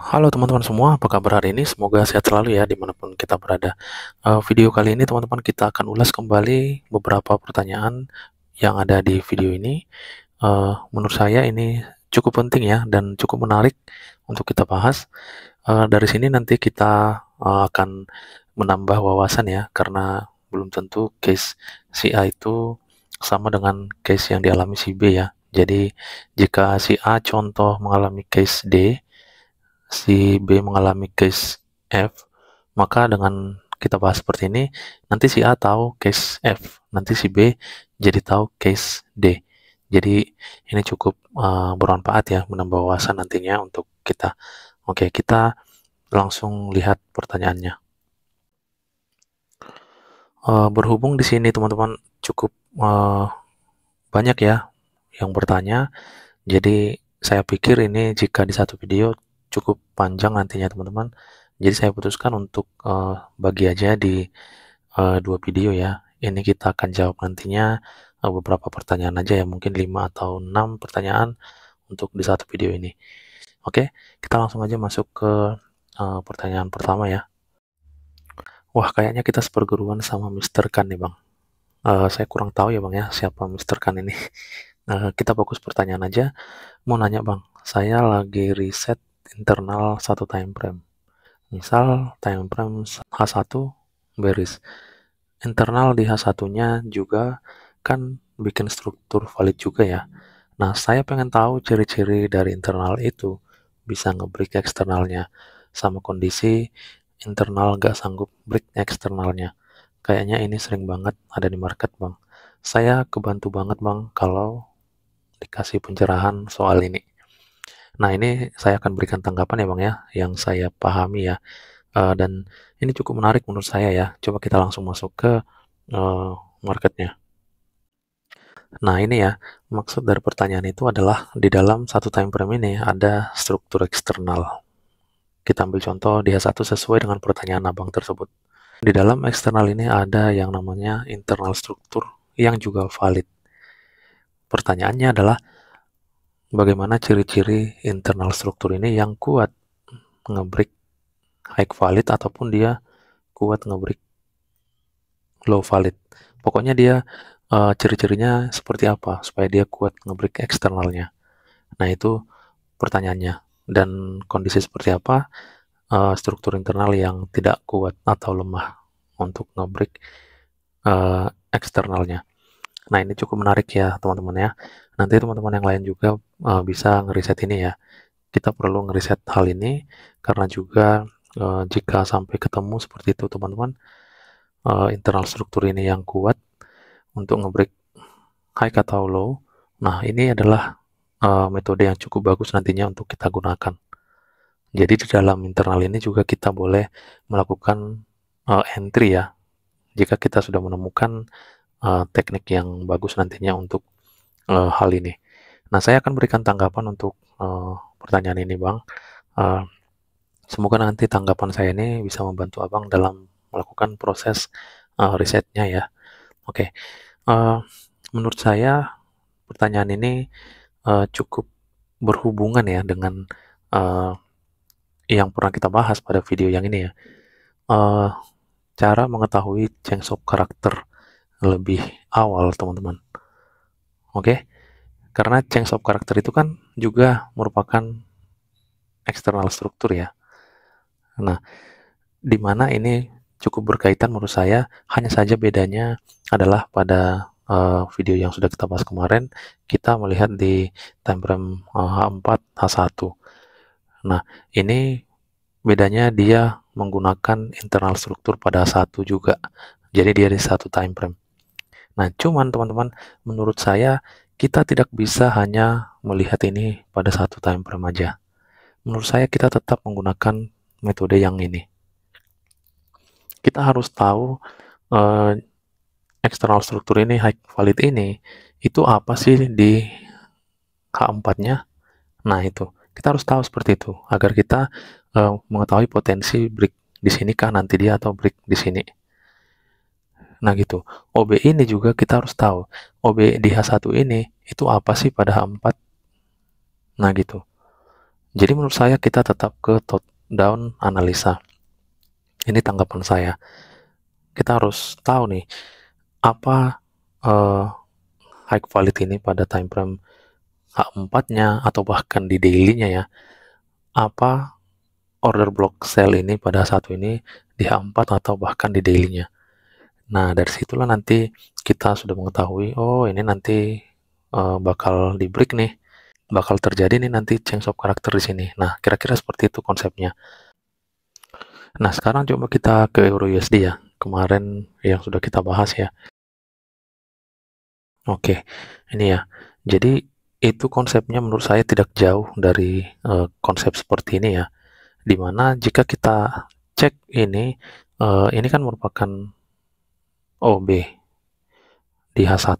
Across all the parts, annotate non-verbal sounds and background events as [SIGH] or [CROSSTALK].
Halo teman-teman semua, apa kabar hari ini? Semoga sehat selalu ya dimanapun kita berada. Uh, video kali ini teman-teman kita akan ulas kembali beberapa pertanyaan yang ada di video ini. Uh, menurut saya ini cukup penting ya dan cukup menarik untuk kita bahas. Uh, dari sini nanti kita uh, akan menambah wawasan ya karena belum tentu case si A itu sama dengan case yang dialami si B ya. Jadi jika si A contoh mengalami case D, si B mengalami case F, maka dengan kita bahas seperti ini, nanti si A tahu case F, nanti si B jadi tahu case D. Jadi ini cukup uh, bermanfaat ya, menambah wawasan nantinya untuk kita. Oke, kita langsung lihat pertanyaannya. Uh, berhubung di sini teman-teman cukup uh, banyak ya yang bertanya, jadi saya pikir ini jika di satu video cukup panjang nantinya teman-teman jadi saya putuskan untuk uh, bagi aja di uh, dua video ya ini kita akan jawab nantinya uh, beberapa pertanyaan aja ya mungkin 5 atau 6 pertanyaan untuk di satu video ini oke kita langsung aja masuk ke uh, pertanyaan pertama ya wah kayaknya kita seperguruan sama Mr. Kan nih bang uh, saya kurang tahu ya bang ya siapa Mr. Kan ini uh, [LAUGHS] kita fokus pertanyaan aja mau nanya bang saya lagi riset internal satu time frame. Misal time frame H1 beris. Internal di H1-nya juga kan bikin struktur valid juga ya. Nah, saya pengen tahu ciri-ciri dari internal itu bisa nge-break eksternalnya sama kondisi internal gak sanggup break eksternalnya. Kayaknya ini sering banget ada di market, Bang. Saya kebantu banget, Bang, kalau dikasih pencerahan soal ini. Nah, ini saya akan berikan tanggapan ya Bang ya, yang saya pahami ya. Uh, dan ini cukup menarik menurut saya ya. Coba kita langsung masuk ke uh, marketnya. Nah, ini ya, maksud dari pertanyaan itu adalah di dalam satu time frame ini ada struktur eksternal. Kita ambil contoh di satu sesuai dengan pertanyaan abang tersebut. Di dalam eksternal ini ada yang namanya internal struktur yang juga valid. Pertanyaannya adalah, bagaimana ciri-ciri internal struktur ini yang kuat ngebreak high valid ataupun dia kuat ngebreak low valid. Pokoknya dia uh, ciri-cirinya seperti apa supaya dia kuat ngebreak eksternalnya. Nah, itu pertanyaannya. Dan kondisi seperti apa uh, struktur internal yang tidak kuat atau lemah untuk ngebreak uh, eksternalnya. Nah ini cukup menarik ya teman-teman ya. Nanti teman-teman yang lain juga uh, bisa ngeriset ini ya. Kita perlu ngeriset hal ini karena juga uh, jika sampai ketemu seperti itu teman-teman uh, internal struktur ini yang kuat untuk ngebreak high atau low. Nah ini adalah uh, metode yang cukup bagus nantinya untuk kita gunakan. Jadi di dalam internal ini juga kita boleh melakukan uh, entry ya. Jika kita sudah menemukan uh, teknik yang bagus nantinya untuk uh, hal ini. Nah, saya akan berikan tanggapan untuk uh, pertanyaan ini, Bang. Uh, semoga nanti tanggapan saya ini bisa membantu Abang dalam melakukan proses uh, risetnya ya. Oke, okay. uh, menurut saya pertanyaan ini uh, cukup berhubungan ya dengan uh, yang pernah kita bahas pada video yang ini ya. Uh, cara mengetahui change of karakter lebih awal teman-teman oke okay? karena change of character itu kan juga merupakan eksternal struktur ya nah dimana ini cukup berkaitan menurut saya hanya saja bedanya adalah pada uh, video yang sudah kita bahas kemarin kita melihat di time frame uh, H4 H1 nah ini bedanya dia menggunakan internal struktur pada H1 juga jadi dia di satu time frame Nah, cuman teman-teman, menurut saya kita tidak bisa hanya melihat ini pada satu time frame aja. Menurut saya kita tetap menggunakan metode yang ini. Kita harus tahu eh, eksternal struktur ini, high valid ini, itu apa sih di K4-nya? Nah, itu. Kita harus tahu seperti itu agar kita uh, mengetahui potensi break di sini kah nanti dia atau break di sini. Nah gitu, OB ini juga kita harus tahu, OB di H1 ini itu apa sih pada H4? Nah gitu. Jadi menurut saya kita tetap ke top down analisa. Ini tanggapan saya. Kita harus tahu nih, apa uh, high quality ini pada time frame H4-nya atau bahkan di daily-nya ya. Apa order block sell ini pada H1 ini di H4 atau bahkan di daily-nya. Nah, dari situlah nanti kita sudah mengetahui, oh ini nanti uh, bakal di break nih, bakal terjadi nih nanti change of karakter di sini. Nah, kira-kira seperti itu konsepnya. Nah, sekarang coba kita ke Euro USD ya, kemarin yang sudah kita bahas ya. Oke, ini ya. Jadi itu konsepnya menurut saya tidak jauh dari uh, konsep seperti ini ya. Dimana jika kita cek ini, uh, ini kan merupakan OB oh, di H1.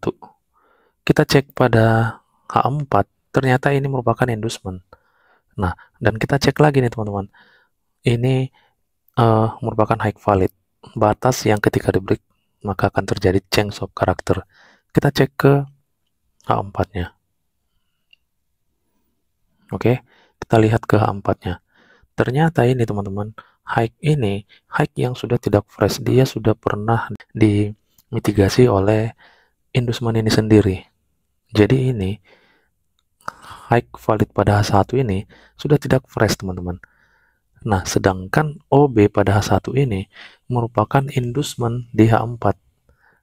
Kita cek pada H4, ternyata ini merupakan inducement. Nah, dan kita cek lagi nih teman-teman. Ini uh, merupakan high valid. Batas yang ketika di maka akan terjadi change of character. Kita cek ke H4-nya. Oke, kita lihat ke H4-nya. Ternyata ini teman-teman, hike ini hike yang sudah tidak fresh dia sudah pernah dimitigasi oleh Indusman ini sendiri jadi ini hike valid pada H1 ini sudah tidak fresh teman-teman nah sedangkan OB pada H1 ini merupakan Indusman di H4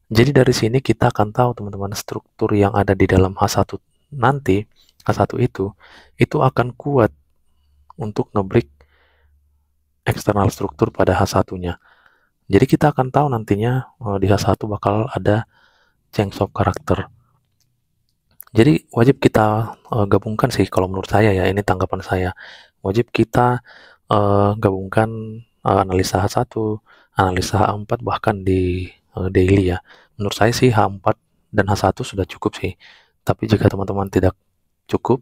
jadi dari sini kita akan tahu teman-teman struktur yang ada di dalam H1 nanti H1 itu itu akan kuat untuk ngebreak eksternal struktur pada H1-nya. Jadi kita akan tahu nantinya eh, di H1 bakal ada change of character. Jadi wajib kita eh, gabungkan sih kalau menurut saya ya, ini tanggapan saya. Wajib kita eh, gabungkan uh, analisa H1, analisa H4 bahkan di daily ya. Menurut saya sih H4 dan H1 sudah cukup sih. Tapi jika teman-teman tidak cukup,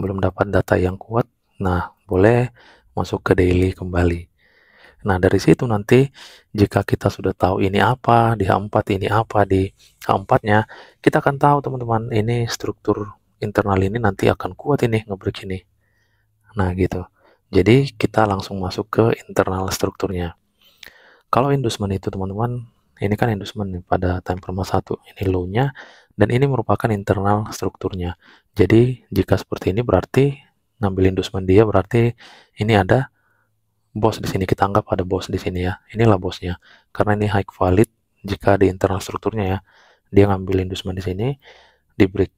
belum dapat data yang kuat, nah boleh masuk ke daily kembali. Nah, dari situ nanti jika kita sudah tahu ini apa, di H4 ini apa, di H4-nya, kita akan tahu teman-teman ini struktur internal ini nanti akan kuat ini, ngebreak ini. Nah, gitu. Jadi, kita langsung masuk ke internal strukturnya. Kalau inducement itu teman-teman, ini kan inducement pada time perma 1, ini low-nya, dan ini merupakan internal strukturnya. Jadi, jika seperti ini berarti ngambil endorsement dia berarti ini ada bos di sini kita anggap ada bos di sini ya inilah bosnya karena ini high valid jika di internal strukturnya ya dia ngambil endorsement di sini di break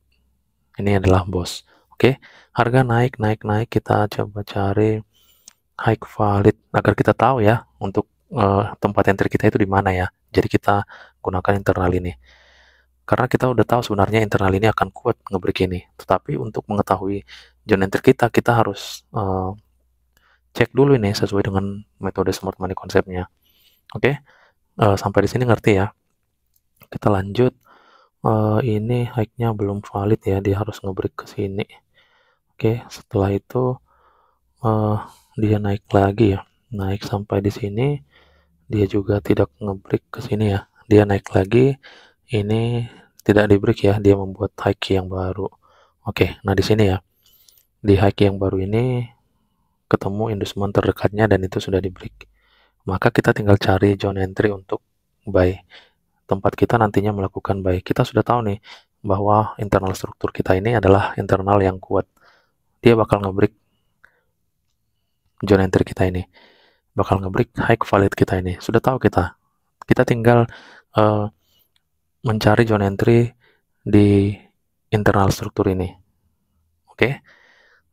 ini adalah bos oke harga naik naik naik kita coba cari high valid agar kita tahu ya untuk uh, tempat entry kita itu di mana ya jadi kita gunakan internal ini karena kita udah tahu sebenarnya internal ini akan kuat ngebreak ini. Tetapi untuk mengetahui join enter kita, kita harus uh, cek dulu ini sesuai dengan metode smart money konsepnya. Oke, okay? uh, eh, sampai di sini ngerti ya. Kita lanjut. Uh, ini hike-nya belum valid ya, dia harus ngebreak ke sini. Oke, okay, setelah itu uh, dia naik lagi ya. Naik sampai di sini, dia juga tidak ngebreak ke sini ya. Dia naik lagi ini tidak di break ya, dia membuat high key yang baru. Oke, nah di sini ya. Di high key yang baru ini ketemu inducement terdekatnya dan itu sudah di break. Maka kita tinggal cari join entry untuk buy. Tempat kita nantinya melakukan buy. Kita sudah tahu nih bahwa internal struktur kita ini adalah internal yang kuat. Dia bakal nge-break join entry kita ini. Bakal nge-break high valid kita ini. Sudah tahu kita. Kita tinggal uh, mencari join entry di internal struktur ini. Oke.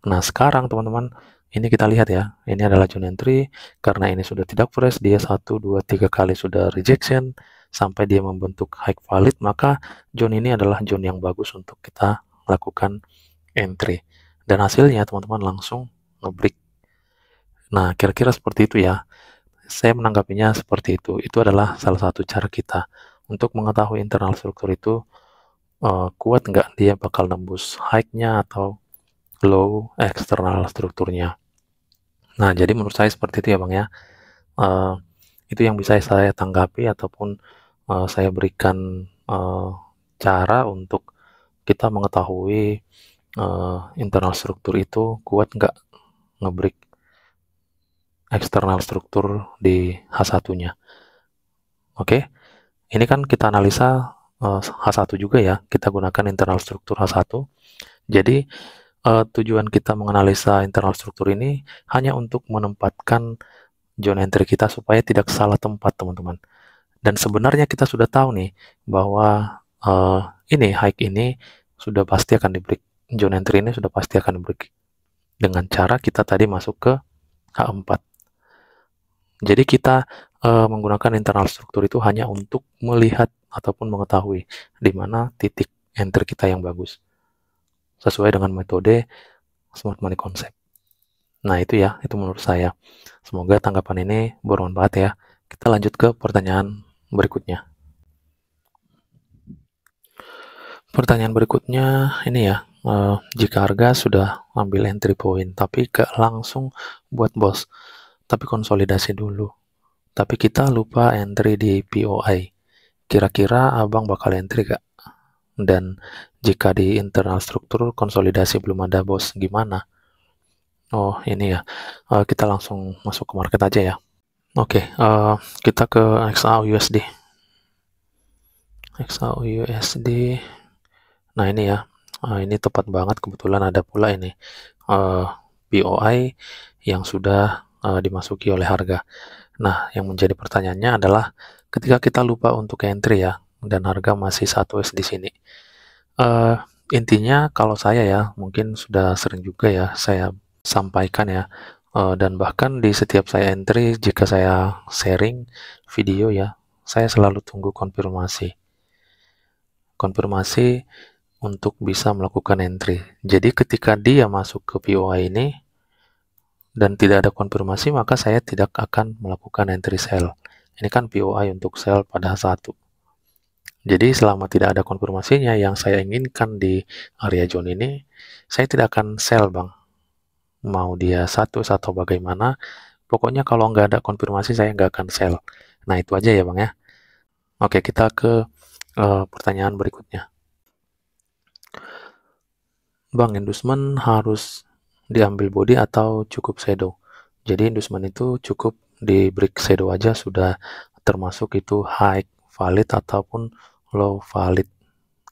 Nah, sekarang teman-teman, ini kita lihat ya. Ini adalah join entry karena ini sudah tidak fresh, dia 1 2 3 kali sudah rejection sampai dia membentuk high valid, maka join ini adalah join yang bagus untuk kita lakukan entry. Dan hasilnya teman-teman langsung nge-break. Nah, kira-kira seperti itu ya. Saya menanggapinya seperti itu. Itu adalah salah satu cara kita untuk mengetahui internal struktur itu uh, kuat nggak dia bakal nembus high-nya atau low eksternal strukturnya. Nah, jadi menurut saya seperti itu ya Bang ya. Uh, itu yang bisa saya tanggapi ataupun uh, saya berikan uh, cara untuk kita mengetahui uh, internal struktur itu kuat nggak ngebreak eksternal struktur di H1-nya. Oke. Okay? Ini kan kita analisa H1 eh, juga ya, kita gunakan internal struktur H1. Jadi eh, tujuan kita menganalisa internal struktur ini hanya untuk menempatkan zone entry kita supaya tidak salah tempat teman-teman. Dan sebenarnya kita sudah tahu nih bahwa eh, ini hike ini sudah pasti akan diberi break zone entry ini sudah pasti akan diberi dengan cara kita tadi masuk ke H4. Jadi kita uh, menggunakan internal struktur itu hanya untuk melihat ataupun mengetahui di mana titik enter kita yang bagus sesuai dengan metode smart money concept. Nah, itu ya, itu menurut saya. Semoga tanggapan ini bermanfaat ya. Kita lanjut ke pertanyaan berikutnya. Pertanyaan berikutnya ini ya, uh, jika harga sudah ambil entry point tapi gak langsung buat bos, tapi konsolidasi dulu tapi kita lupa entry di POI. Kira-kira abang bakal entry gak? Dan jika di internal struktur konsolidasi belum ada bos, gimana? Oh, ini ya. Uh, kita langsung masuk ke market aja ya. Oke, okay, uh, eh, kita ke XAU USD. XAU USD. Nah, ini ya. Uh, ini tepat banget kebetulan ada pula ini uh, POI yang sudah uh, dimasuki oleh harga. Nah, yang menjadi pertanyaannya adalah ketika kita lupa untuk entry ya, dan harga masih 1S di sini. Uh, intinya kalau saya ya, mungkin sudah sering juga ya saya sampaikan ya, uh, dan bahkan di setiap saya entry, jika saya sharing video ya, saya selalu tunggu konfirmasi. Konfirmasi untuk bisa melakukan entry. Jadi ketika dia masuk ke POI ini, dan tidak ada konfirmasi, maka saya tidak akan melakukan entry sell. Ini kan POI untuk sell pada satu. Jadi selama tidak ada konfirmasinya yang saya inginkan di area zone ini, saya tidak akan sell bang. Mau dia satu atau bagaimana, pokoknya kalau nggak ada konfirmasi saya nggak akan sell. Nah itu aja ya bang ya. Oke kita ke uh, pertanyaan berikutnya. Bang, Indusman harus diambil body atau cukup shadow. Jadi inducement itu cukup di break shadow aja sudah termasuk itu high valid ataupun low valid.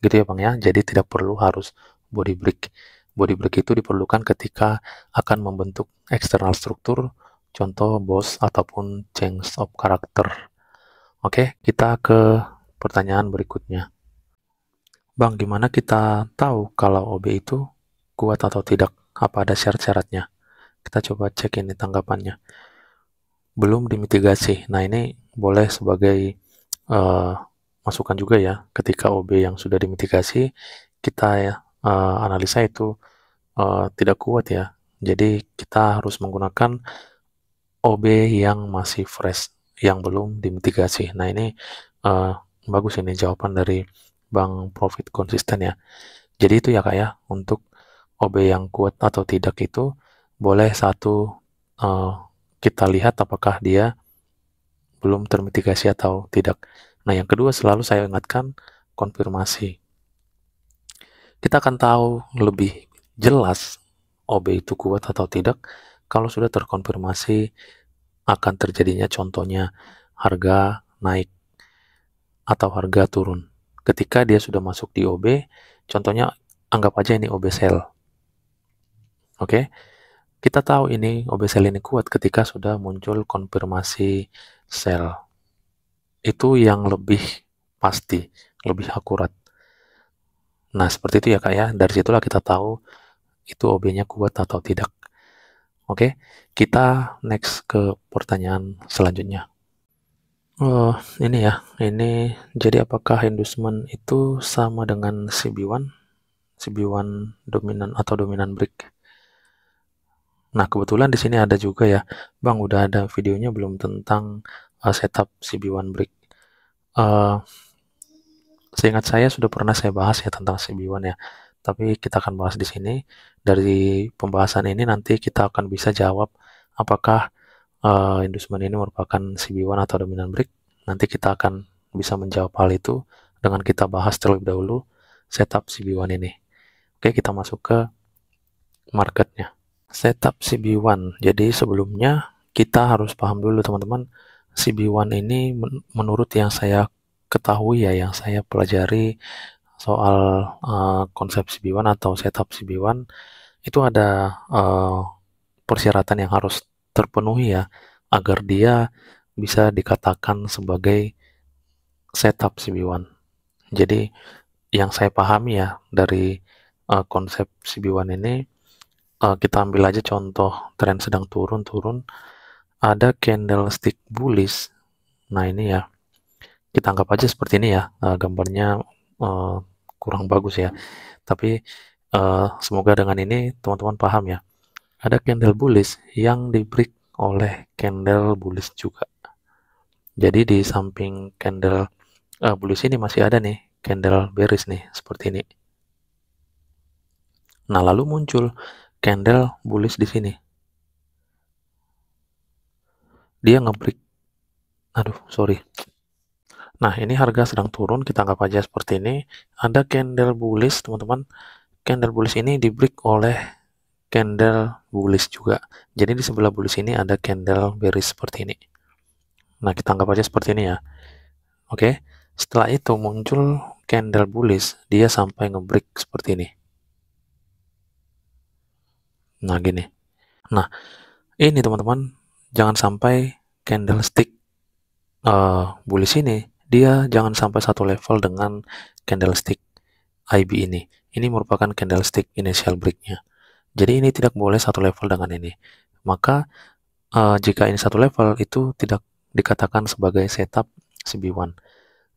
Gitu ya Bang ya. Jadi tidak perlu harus body break. Body break itu diperlukan ketika akan membentuk external struktur, contoh boss ataupun change of character. Oke, kita ke pertanyaan berikutnya. Bang, gimana kita tahu kalau OB itu kuat atau tidak? Apa ada syarat-syaratnya? Kita coba cek ini tanggapannya. Belum dimitigasi. Nah, ini boleh sebagai uh, masukan juga ya. Ketika OB yang sudah dimitigasi, kita uh, analisa itu uh, tidak kuat ya. Jadi kita harus menggunakan OB yang masih fresh, yang belum dimitigasi. Nah ini uh, bagus ini jawaban dari Bank Profit konsisten ya. Jadi itu ya kak ya untuk OB yang kuat atau tidak itu boleh satu uh, kita lihat apakah dia belum termitigasi atau tidak. Nah, yang kedua selalu saya ingatkan konfirmasi. Kita akan tahu lebih jelas OB itu kuat atau tidak kalau sudah terkonfirmasi akan terjadinya contohnya harga naik atau harga turun. Ketika dia sudah masuk di OB, contohnya anggap aja ini OB sell. Oke. Okay? Kita tahu ini obesel ini kuat ketika sudah muncul konfirmasi sel. Itu yang lebih pasti, lebih akurat. Nah, seperti itu ya Kak ya. Dari situlah kita tahu itu OB-nya kuat atau tidak. Oke, okay? kita next ke pertanyaan selanjutnya. Oh, ini ya, ini jadi apakah inducement itu sama dengan CB1? CB1 dominan atau dominan break? Nah, kebetulan di sini ada juga ya, Bang, udah ada videonya belum tentang uh, setup CB1 brick. Uh, seingat saya sudah pernah saya bahas ya tentang CB1 ya, tapi kita akan bahas di sini. Dari pembahasan ini nanti kita akan bisa jawab apakah uh, eh, inducement ini merupakan CB1 atau dominan brick. Nanti kita akan bisa menjawab hal itu dengan kita bahas terlebih dahulu setup CB1 ini. Oke, kita masuk ke marketnya setup CB1. Jadi sebelumnya kita harus paham dulu teman-teman CB1 ini menurut yang saya ketahui ya, yang saya pelajari soal uh, konsep CB1 atau setup CB1 itu ada uh, persyaratan yang harus terpenuhi ya agar dia bisa dikatakan sebagai setup CB1. Jadi yang saya pahami ya dari uh, konsep CB1 ini uh, kita ambil aja contoh tren sedang turun-turun ada candlestick bullish nah ini ya kita anggap aja seperti ini ya uh, gambarnya uh, kurang bagus ya tapi uh, semoga dengan ini teman-teman paham ya ada candle bullish yang di break oleh candle bullish juga jadi di samping candle uh, bullish ini masih ada nih candle bearish nih seperti ini nah lalu muncul candle bullish di sini. Dia ngebreak. Aduh, sorry. Nah, ini harga sedang turun, kita anggap aja seperti ini. Ada candle bullish, teman-teman. Candle bullish ini di break oleh candle bullish juga. Jadi di sebelah bullish ini ada candle bearish seperti ini. Nah, kita anggap aja seperti ini ya. Oke. Setelah itu muncul candle bullish, dia sampai nge-break seperti ini. Nah, gini. Nah, ini teman-teman, jangan sampai candlestick uh, bullish ini dia jangan sampai satu level dengan candlestick IB ini. Ini merupakan candlestick initial breaknya. Jadi ini tidak boleh satu level dengan ini. Maka uh, jika ini satu level itu tidak dikatakan sebagai setup CB1.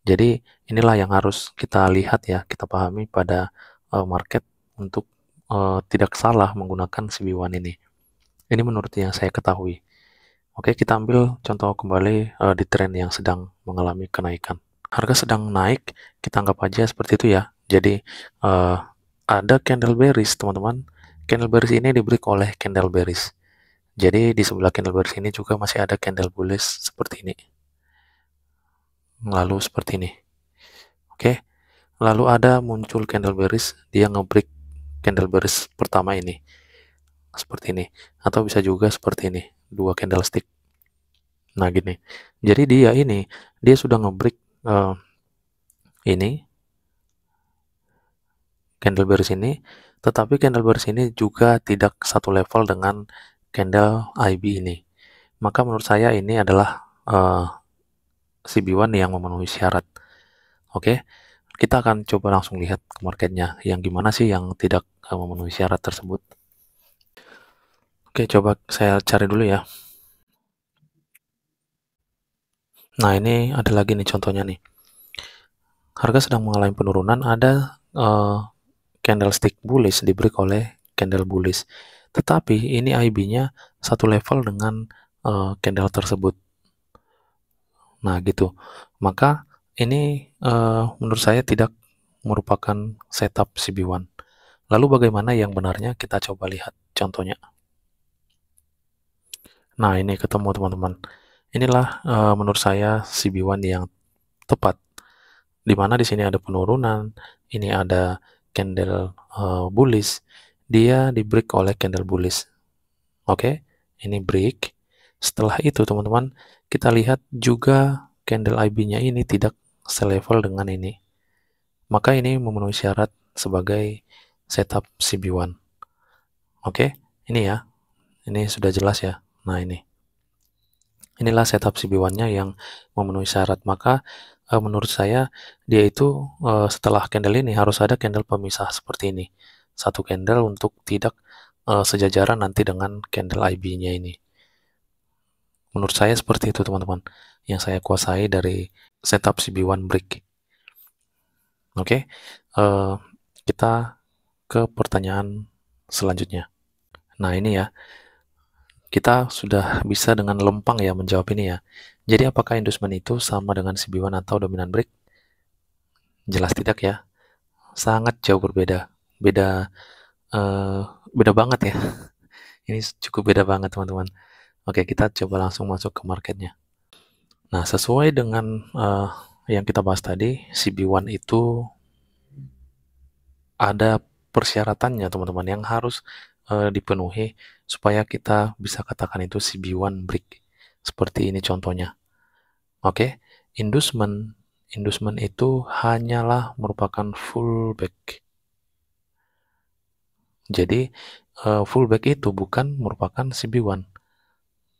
Jadi inilah yang harus kita lihat ya, kita pahami pada uh, market untuk uh, tidak salah menggunakan CB1 ini. Ini menurut yang saya ketahui. Oke, kita ambil contoh kembali uh, di tren yang sedang mengalami kenaikan. Harga sedang naik, kita anggap aja seperti itu ya. Jadi uh, ada candle bearish, teman-teman. Candle bearish ini diberi oleh candle bearish. Jadi di sebelah candle bearish ini juga masih ada candle bullish seperti ini. Lalu seperti ini. Oke. Lalu ada muncul candle bearish, dia nge-break candle baris pertama ini seperti ini atau bisa juga seperti ini dua candlestick nah gini jadi dia ini dia sudah ngebreak uh, ini candle baris ini tetapi candle baris ini juga tidak satu level dengan candle IB ini maka menurut saya ini adalah uh, eh, CB1 yang memenuhi syarat oke okay? kita akan coba langsung lihat ke marketnya yang gimana sih yang tidak eh, memenuhi syarat tersebut oke coba saya cari dulu ya nah ini ada lagi nih contohnya nih harga sedang mengalami penurunan ada uh, candlestick bullish diberi oleh candle bullish tetapi ini IB-nya satu level dengan uh, candle tersebut. Nah, gitu. Maka ini uh, menurut saya tidak merupakan setup CB1. Lalu bagaimana yang benarnya kita coba lihat contohnya. Nah ini ketemu teman-teman. Inilah uh, menurut saya CB1 yang tepat. Di mana di sini ada penurunan, ini ada candle uh, bullish, dia di break oleh candle bullish. Oke, okay? ini break. Setelah itu teman-teman, kita lihat juga candle IB-nya ini tidak selevel dengan ini, maka ini memenuhi syarat sebagai setup CB1. Oke, ini ya. Ini sudah jelas ya. Nah, ini. Inilah setup CB1-nya yang memenuhi syarat. Maka uh, menurut saya dia itu uh, setelah candle ini harus ada candle pemisah seperti ini. Satu candle untuk tidak uh, sejajaran nanti dengan candle IB-nya ini. Menurut saya seperti itu teman-teman, yang saya kuasai dari setup CB1 brick. Oke, okay? uh, eh, kita ke pertanyaan selanjutnya. Nah ini ya, kita sudah bisa dengan lempang ya menjawab ini ya. Jadi apakah inducement itu sama dengan CB1 atau dominan brick Jelas tidak ya. Sangat jauh berbeda. Beda uh, beda banget ya. [LAUGHS] Ini cukup beda banget teman-teman. Oke, kita coba langsung masuk ke marketnya. Nah, sesuai dengan uh, yang kita bahas tadi, CB1 itu ada persyaratannya, teman-teman, yang harus uh, dipenuhi supaya kita bisa katakan itu CB1 brick. Seperti ini contohnya. Oke, inducement inducement itu hanyalah merupakan fullback. Jadi, uh, eh, fullback itu bukan merupakan CB1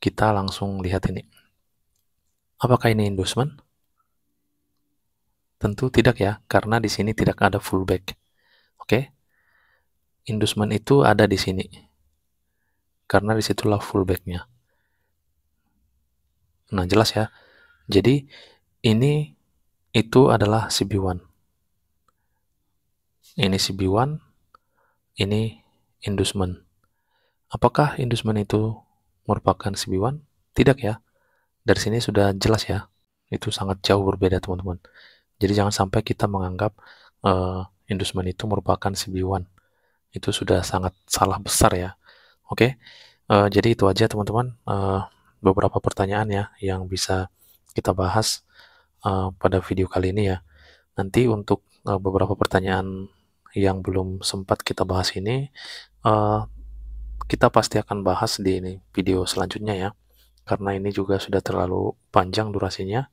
kita langsung lihat ini. Apakah ini endorsement? Tentu tidak ya, karena di sini tidak ada fullback. Oke. Okay? endorsement itu ada di sini. Karena disitulah fullbacknya. Nah, jelas ya. Jadi, ini itu adalah CB1. Ini CB1, ini inducement. Apakah inducement itu merupakan CB1? Tidak ya. Dari sini sudah jelas ya. Itu sangat jauh berbeda teman-teman. Jadi jangan sampai kita menganggap uh, eh, inducement itu merupakan CB1. Itu sudah sangat salah besar ya. Oke. Okay? Uh, eh, jadi itu aja teman-teman uh, beberapa pertanyaan ya yang bisa kita bahas uh, pada video kali ini ya. Nanti untuk uh, beberapa pertanyaan yang belum sempat kita bahas ini uh, kita pasti akan bahas di video selanjutnya ya. Karena ini juga sudah terlalu panjang durasinya.